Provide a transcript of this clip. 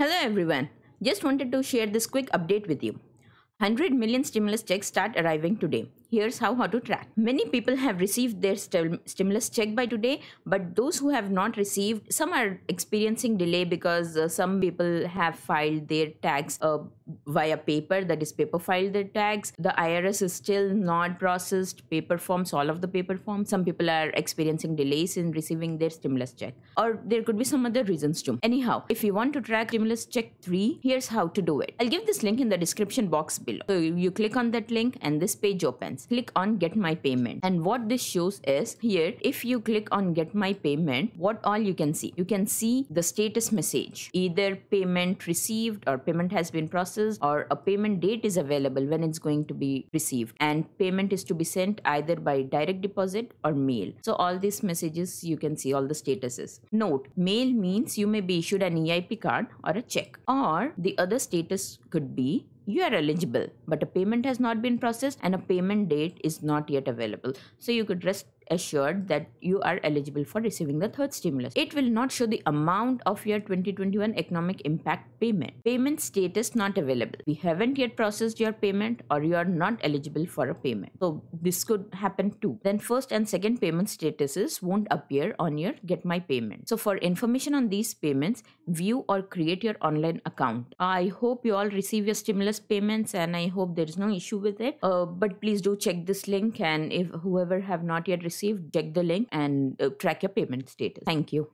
Hello everyone. Just wanted to share this quick update with you. 100 million stimulus checks start arriving today here's how how to track many people have received their stimulus check by today but those who have not received some are experiencing delay because uh, some people have filed their tax uh, via paper that is paper filed their tax the irs is still not processed paper forms all of the paper forms some people are experiencing delays in receiving their stimulus check or there could be some other reasons too anyhow if you want to track stimulus check 3 here's how to do it i'll give this link in the description box below so you click on that link and this page opens payments. Click on get my payment. And what this shows is here, if you click on get my payment, what all you can see? You can see the status message, either payment received or payment has been processed or a payment date is available when it's going to be received and payment is to be sent either by direct deposit or mail. So all these messages you can see all the statuses. Note, mail means you may be issued an EIP card or a check or the other status could be you are eligible, but a payment has not been processed and a payment date is not yet available. So you could rest assured that you are eligible for receiving the third stimulus. It will not show the amount of your 2021 economic impact payment. Payment status not available. We haven't yet processed your payment or you are not eligible for a payment. So this could happen too. Then first and second payment statuses won't appear on your get my payment. So for information on these payments, view or create your online account. I hope you all receive your stimulus payments and I hope there is no issue with it. Uh, but please do check this link and if whoever have not yet received received, check the link and uh, track your payment status. Thank you.